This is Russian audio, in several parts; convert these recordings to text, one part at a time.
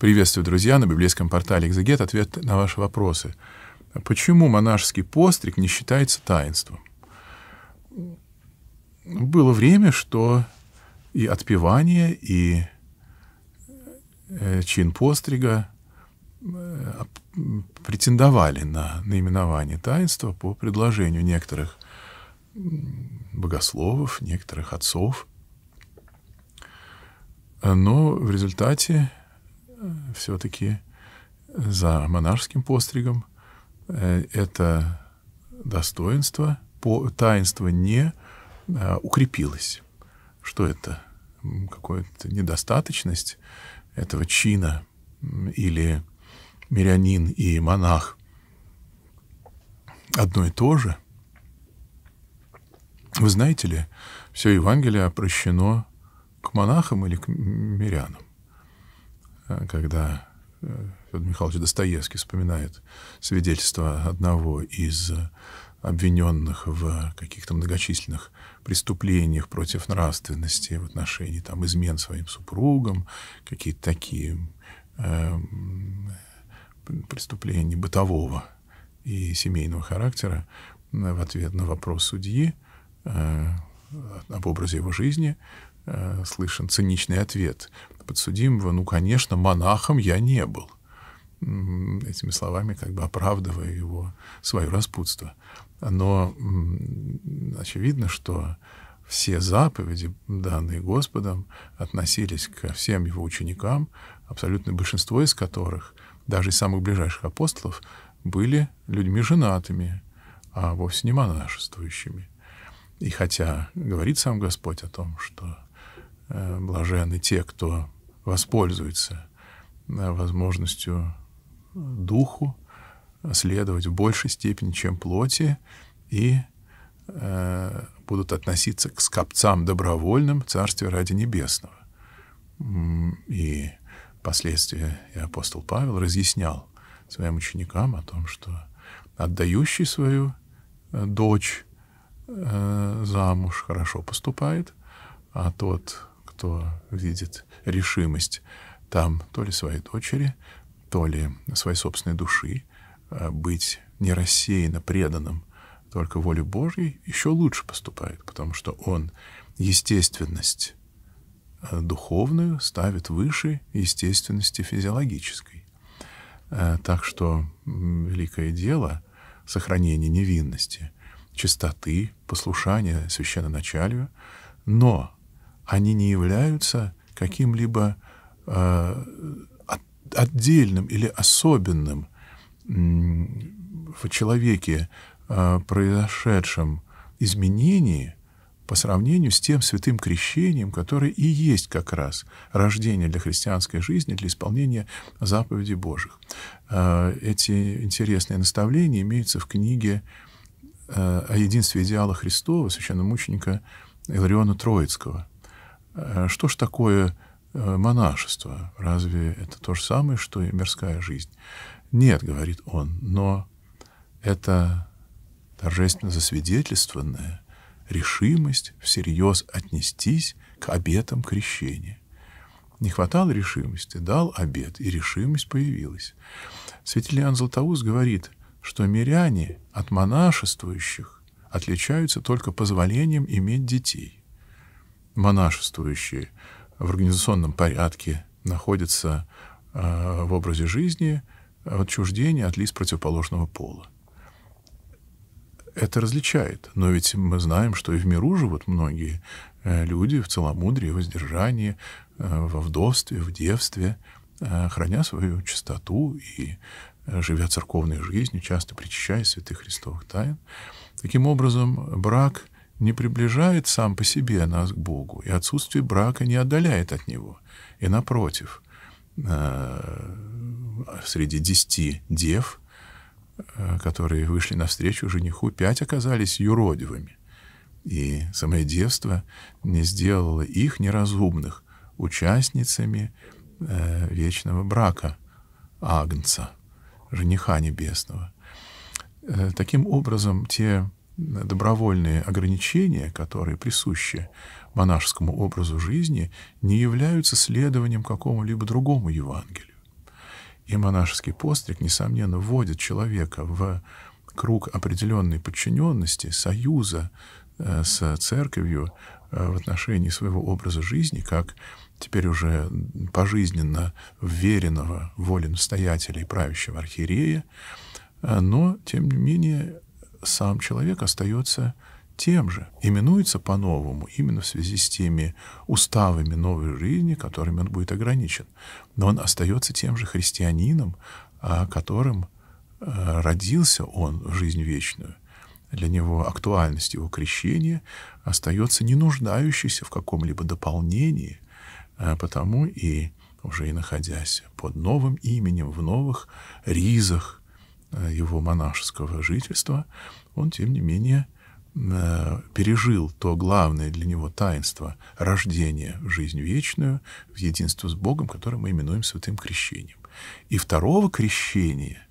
Приветствую, друзья, на библейском портале «Экзегет» ответ на ваши вопросы. Почему монашеский постриг не считается таинством? Было время, что и отпевание, и э, чин пострига э, претендовали на наименование таинства по предложению некоторых богословов, некоторых отцов. Э, но в результате все-таки за монашеским постригом. Э, это достоинство, таинство не э, укрепилось. Что это? Какая-то недостаточность этого чина или мирянин и монах одно и то же. Вы знаете ли, все Евангелие обращено к монахам или к мирянам. Э, когда э, Федор Михайлович Достоевский вспоминает свидетельство одного из обвиненных в каких-то многочисленных преступлениях против нравственности в отношении там, измен своим супругам, какие-то такие э, преступления бытового и семейного характера, э, в ответ на вопрос судьи э, об образе его жизни э, слышен циничный ответ подсудимого, ну, конечно, монахом я не был. Этими словами как бы оправдывая его, свое распутство. Но очевидно, что все заповеди, данные Господом, относились ко всем его ученикам, абсолютное большинство из которых, даже из самых ближайших апостолов, были людьми женатыми, а вовсе не монашествующими. И хотя говорит сам Господь о том, что э, блаженны те, кто воспользуется э, возможностью духу следовать в большей степени, чем плоти, и э, будут относиться к скопцам добровольным в Царстве ради Небесного. И впоследствии и апостол Павел разъяснял своим ученикам о том, что отдающий свою э, дочь э, замуж хорошо поступает, а тот, кто видит решимость там то ли своей дочери, то ли своей собственной души а, быть не рассеянно преданным только воле Божьей, еще лучше поступает, потому что он естественность а, духовную ставит выше естественности физиологической. А, так что великое дело — сохранение невинности, чистоты, послушания священноначалию, но они не являются каким-либо э, отдельным или особенным в человеке э, произошедшем изменении по сравнению с тем святым крещением, которое и есть как раз рождение для христианской жизни, для исполнения заповедей Божьих. Э, эти интересные наставления имеются в книге э, о единстве идеала Христова, священномученика Илариона Троицкого – Э, что ж такое э, монашество? Разве это то же самое, что и мирская жизнь? Нет, говорит он, но это торжественно засвидетельствованная решимость всерьез отнестись к обетам крещения. Не хватало решимости, дал обет, и решимость появилась. Святитель Иоанн Златоуст говорит, что миряне от монашествующих отличаются только позволением иметь детей монашествующие в организационном порядке находятся а, в образе жизни отчуждения от лиц противоположного пола. Это различает, но ведь мы знаем, что и в миру живут многие э, люди в целомудрии, воздержании, э, во вдовстве, в девстве, э, храня свою чистоту и живя церковной жизнью, часто причащаясь святых христовых тайн. Таким образом, брак не приближает сам по себе нас к Богу, и отсутствие брака не отдаляет от него. И напротив, э, среди десяти дев, э, которые вышли навстречу жениху, пять оказались юродивыми. И самое девство не сделало их неразумных участницами э, вечного брака Агнца, жениха небесного. Таким образом, те добровольные ограничения, которые присущи монашескому образу жизни, не являются следованием какому-либо другому Евангелию. И монашеский постриг, несомненно, вводит человека в круг определенной подчиненности, союза э, с церковью э, в отношении своего образа жизни, как теперь уже пожизненно веренного воле настоятеля и правящего архиерея, э, но, тем не менее, сам человек остается тем же, именуется по-новому, именно в связи с теми уставами новой жизни, которыми он будет ограничен. Но он остается тем же христианином, а, которым э, родился он в жизнь вечную. Для него актуальность его крещения остается не нуждающейся в каком-либо дополнении, э, потому и уже и находясь под новым именем, в новых ризах, Э, его монашеского жительства, он, тем не менее, э, пережил то главное для него таинство рождения в жизнь вечную, в единство с Богом, которое мы именуем святым крещением. И второго крещения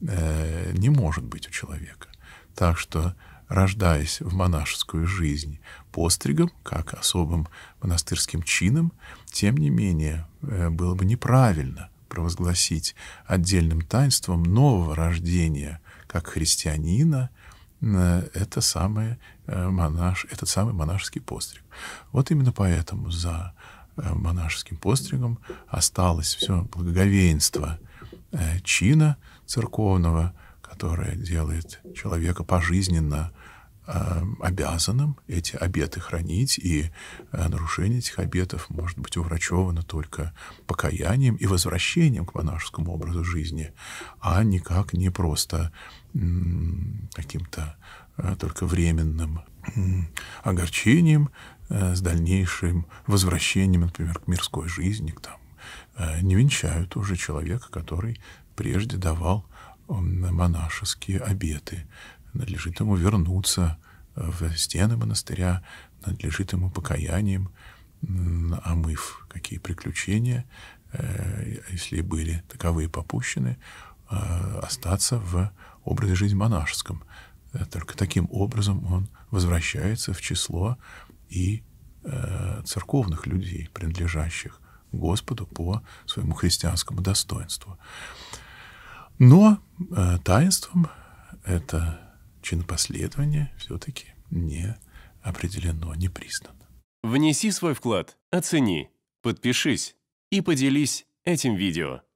э, не может быть у человека. Так что, рождаясь в монашескую жизнь постригом, как особым монастырским чином, тем не менее было бы неправильно провозгласить отдельным таинством нового рождения, как христианина, э, это самое э, монаш, этот самый монашеский постриг. Вот именно поэтому за э, монашеским постригом осталось все благоговенство чина церковного, которое делает человека пожизненно Эм, обязанным эти обеты хранить, и э, нарушение этих обетов может быть уврачевано только покаянием и возвращением к монашескому образу жизни, а никак не просто каким-то э, только временным огорчением э, с дальнейшим возвращением, например, к мирской жизни, к там не венчают уже человека, который прежде давал монашеские обеты надлежит ему вернуться э, в стены монастыря, надлежит ему покаянием, омыв а какие приключения, э, если были таковые попущены, э, остаться в образе жизни монашеском. Только таким образом он возвращается в число и церковных людей, принадлежащих Господу по своему христианскому достоинству. Но таинством это чинопоследование все-таки не определено, не признано. Внеси свой вклад, оцени, подпишись и поделись этим видео.